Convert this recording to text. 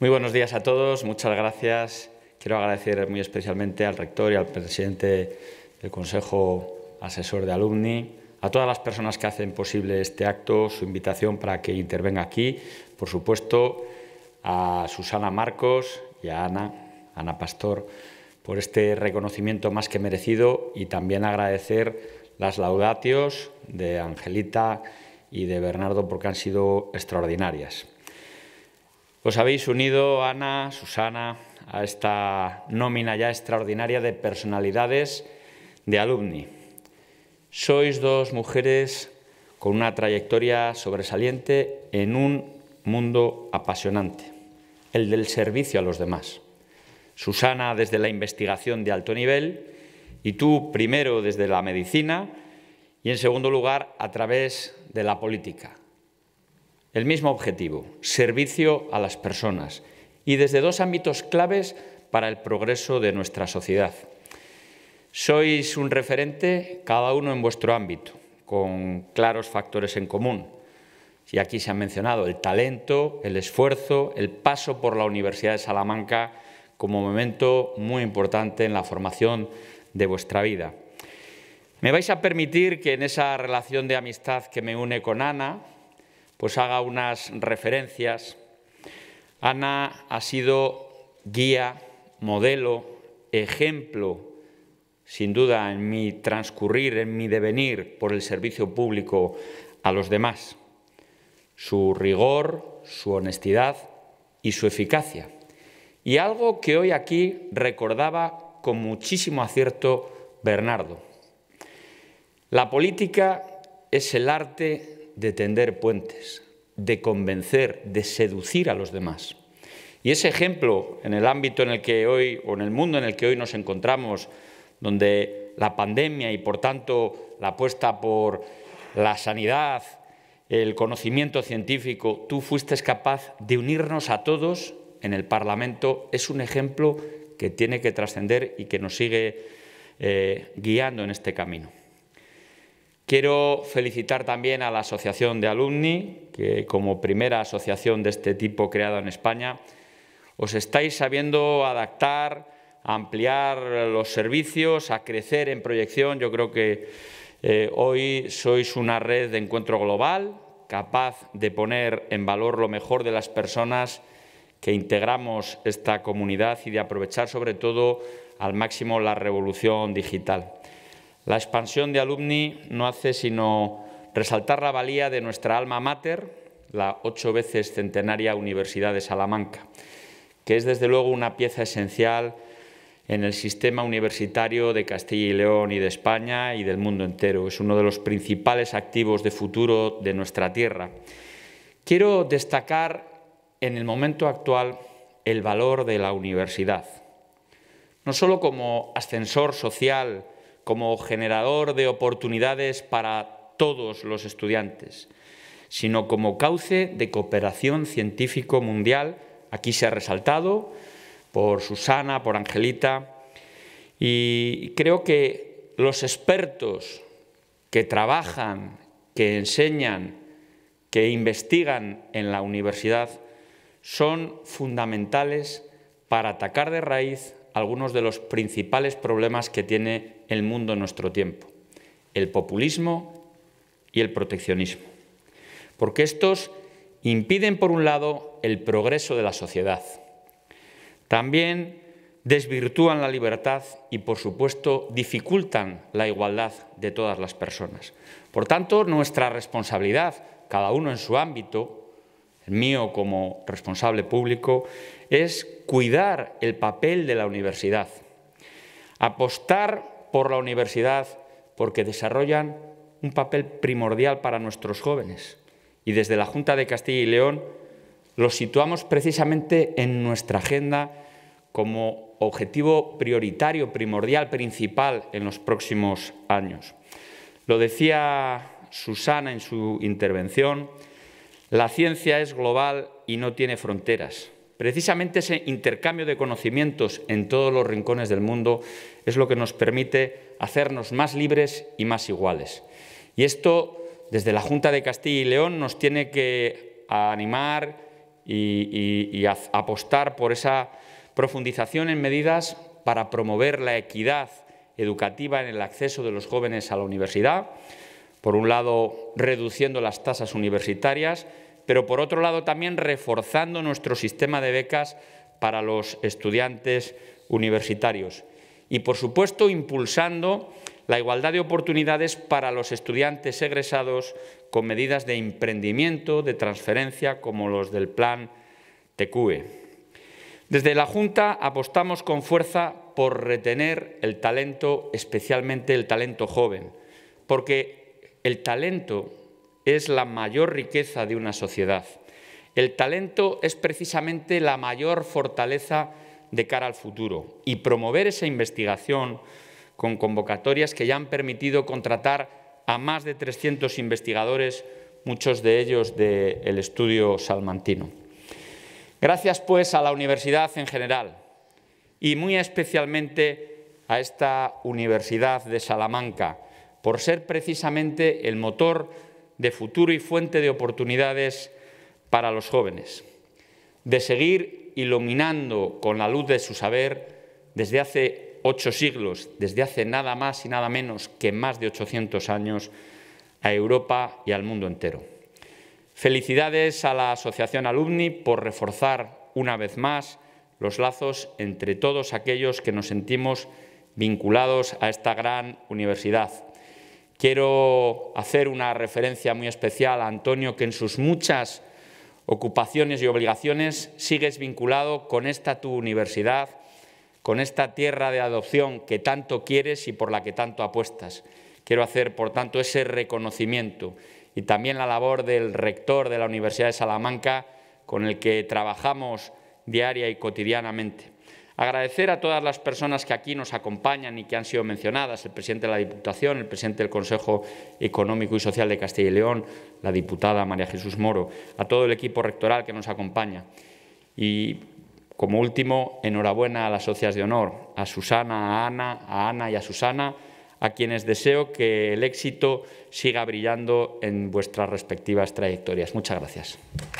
Muy buenos días a todos, muchas gracias. Quiero agradecer muy especialmente al rector y al presidente del Consejo Asesor de Alumni, a todas las personas que hacen posible este acto, su invitación para que intervenga aquí, por supuesto a Susana Marcos y a Ana, Ana Pastor, por este reconocimiento más que merecido y también agradecer las laudatios de Angelita y de Bernardo porque han sido extraordinarias. Os habéis unido, Ana, Susana, a esta nómina ya extraordinaria de personalidades de alumni. Sois dos mujeres con una trayectoria sobresaliente en un mundo apasionante, el del servicio a los demás. Susana desde la investigación de alto nivel y tú primero desde la medicina y en segundo lugar a través de la política, el mismo objetivo, servicio a las personas, y desde dos ámbitos claves para el progreso de nuestra sociedad. Sois un referente, cada uno en vuestro ámbito, con claros factores en común. Y aquí se han mencionado el talento, el esfuerzo, el paso por la Universidad de Salamanca como momento muy importante en la formación de vuestra vida. Me vais a permitir que en esa relación de amistad que me une con Ana, pues haga unas referencias. Ana ha sido guía, modelo, ejemplo, sin duda, en mi transcurrir, en mi devenir por el servicio público a los demás. Su rigor, su honestidad y su eficacia. Y algo que hoy aquí recordaba con muchísimo acierto Bernardo. La política es el arte de tender puentes, de convencer, de seducir a los demás. Y ese ejemplo en el ámbito en el que hoy, o en el mundo en el que hoy nos encontramos, donde la pandemia y por tanto la apuesta por la sanidad, el conocimiento científico, tú fuiste capaz de unirnos a todos en el Parlamento, es un ejemplo que tiene que trascender y que nos sigue eh, guiando en este camino. Quiero felicitar también a la Asociación de Alumni, que como primera asociación de este tipo creada en España, os estáis sabiendo adaptar, ampliar los servicios, a crecer en proyección. Yo creo que eh, hoy sois una red de encuentro global, capaz de poner en valor lo mejor de las personas que integramos esta comunidad y de aprovechar sobre todo al máximo la revolución digital. La expansión de alumni no hace sino resaltar la valía de nuestra alma mater, la ocho veces centenaria Universidad de Salamanca, que es desde luego una pieza esencial en el sistema universitario de Castilla y León y de España y del mundo entero. Es uno de los principales activos de futuro de nuestra tierra. Quiero destacar en el momento actual el valor de la universidad, no solo como ascensor social, como generador de oportunidades para todos los estudiantes, sino como cauce de cooperación científico mundial. Aquí se ha resaltado por Susana, por Angelita, y creo que los expertos que trabajan, que enseñan, que investigan en la universidad son fundamentales para atacar de raíz algunos de los principales problemas que tiene el mundo en nuestro tiempo, el populismo y el proteccionismo, porque estos impiden, por un lado, el progreso de la sociedad, también desvirtúan la libertad y, por supuesto, dificultan la igualdad de todas las personas. Por tanto, nuestra responsabilidad, cada uno en su ámbito, el mío como responsable público, es cuidar el papel de la universidad, apostar por la universidad porque desarrollan un papel primordial para nuestros jóvenes. Y desde la Junta de Castilla y León lo situamos precisamente en nuestra agenda como objetivo prioritario, primordial, principal en los próximos años. Lo decía Susana en su intervención, la ciencia es global y no tiene fronteras. Precisamente ese intercambio de conocimientos en todos los rincones del mundo es lo que nos permite hacernos más libres y más iguales. Y esto, desde la Junta de Castilla y León, nos tiene que animar y, apostar por esa profundización en medidas para promover la equidad educativa en el acceso de los jóvenes a la universidad, por un lado reduciendo las tasas universitarias pero por otro lado también reforzando nuestro sistema de becas para los estudiantes universitarios y por supuesto impulsando la igualdad de oportunidades para los estudiantes egresados con medidas de emprendimiento, de transferencia, como los del plan TQE. Desde la Junta apostamos con fuerza por retener el talento, especialmente el talento joven, porque el talento es la mayor riqueza de una sociedad. El talento es precisamente la mayor fortaleza de cara al futuro y promover esa investigación con convocatorias que ya han permitido contratar a más de 300 investigadores, muchos de ellos del estudio salmantino. Gracias pues a la universidad en general y muy especialmente a esta Universidad de Salamanca por ser precisamente el motor de futuro y fuente de oportunidades para los jóvenes, de seguir iluminando con la luz de su saber desde hace ocho siglos, desde hace nada más y nada menos que más de 800 años, a Europa y al mundo entero. Felicidades a la Asociación Alumni por reforzar una vez más los lazos entre todos aquellos que nos sentimos vinculados a esta gran universidad, Quiero hacer una referencia muy especial a Antonio, que en sus muchas ocupaciones y obligaciones sigues vinculado con esta tu universidad, con esta tierra de adopción que tanto quieres y por la que tanto apuestas. Quiero hacer, por tanto, ese reconocimiento y también la labor del rector de la Universidad de Salamanca, con el que trabajamos diaria y cotidianamente. Agradecer a todas las personas que aquí nos acompañan y que han sido mencionadas, el presidente de la Diputación, el presidente del Consejo Económico y Social de Castilla y León, la diputada María Jesús Moro, a todo el equipo rectoral que nos acompaña. Y, como último, enhorabuena a las socias de honor, a Susana, a Ana, a Ana y a Susana, a quienes deseo que el éxito siga brillando en vuestras respectivas trayectorias. Muchas gracias.